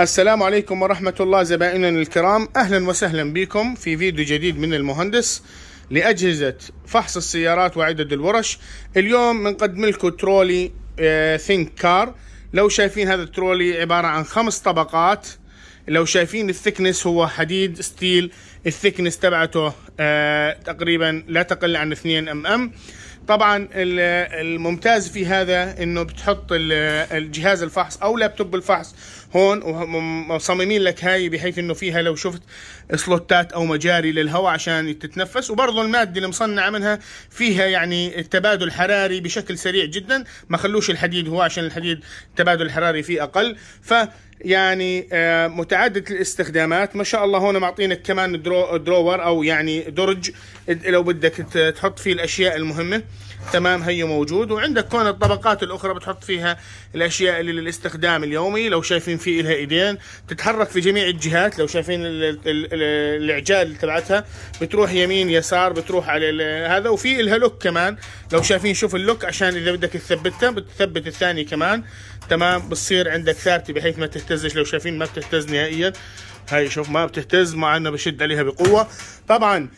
السلام عليكم ورحمة الله زبائننا الكرام أهلا وسهلا بكم في فيديو جديد من المهندس لأجهزة فحص السيارات وعدد الورش اليوم بنقدم لكم ترولي ثينك آه، كار لو شايفين هذا الترولي عبارة عن خمس طبقات لو شايفين الثكنس هو حديد ستيل الثكنس تبعته آه، تقريبا لا تقل عن 2 ام ام طبعا الممتاز في هذا انه بتحط الجهاز الفحص او لابتوب الفحص هون ومصممين لك هاي بحيث انه فيها لو شفت سلوتات او مجاري للهواء عشان تتنفس وبرضه الماده اللي مصنعه منها فيها يعني التبادل حراري بشكل سريع جدا ما خلوش الحديد هو عشان الحديد التبادل الحراري فيه اقل ف يعني آه، متعدد الاستخدامات ما شاء الله هون معطينك كمان درو دروور او يعني درج لو بدك تحط فيه الاشياء المهمه تمام هي موجود وعندك كون الطبقات الاخرى بتحط فيها الاشياء اللي للاستخدام اليومي لو شايفين في لها ايدين تتحرك في جميع الجهات لو شايفين العجال تبعتها بتروح يمين يسار بتروح على هذا وفي لها لوك كمان لو شايفين شوف اللوك عشان اذا بدك تثبتها بتثبت الثاني كمان تمام بتصير عندك ثابته بحيث ما بتهتزش لو شايفين ما بتهتز نهائيا هاي شوف ما بتهتز مع انه بشد عليها بقوه طبعا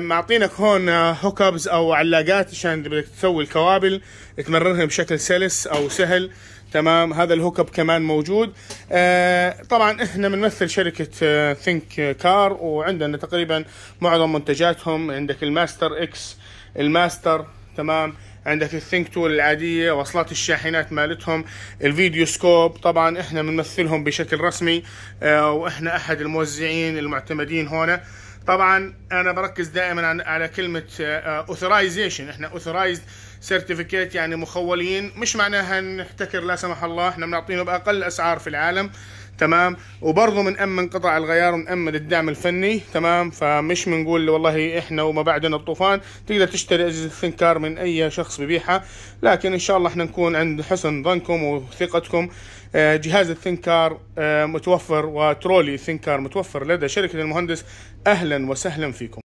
معطينك هون هوك ابز او علاقات عشان بدك تسوي الكوابل تمرنها بشكل سلس او سهل تمام هذا الهوك اب كمان موجود آه، طبعا احنا بنمثل شركه ثينك آه، كار وعندنا تقريبا معظم منتجاتهم عندك الماستر اكس الماستر تمام عندك الثينك تول العادية وصلات الشاحنات مالتهم الفيديو سكوب طبعا احنا بنمثلهم بشكل رسمي اه واحنا احد الموزعين المعتمدين هنا طبعا انا بركز دائما على كلمه اوثرايزيشن آه، آه، احنا اوثرايزد سيرتيفيكيت يعني مخولين مش معناها نحتكر لا سمح الله احنا بنعطينه باقل اسعار في العالم تمام وبرضه بنأمن قطع الغيار ونأمن الدعم الفني تمام فمش بنقول والله احنا وما بعدنا الطوفان تقدر تشتري اجهزه ثنكار من اي شخص ببيعها لكن ان شاء الله احنا نكون عند حسن ظنكم وثقتكم آه، جهاز الثنكار آه، متوفر وترولي ثنكار متوفر لدى شركه المهندس اهلا وسهلا فيكم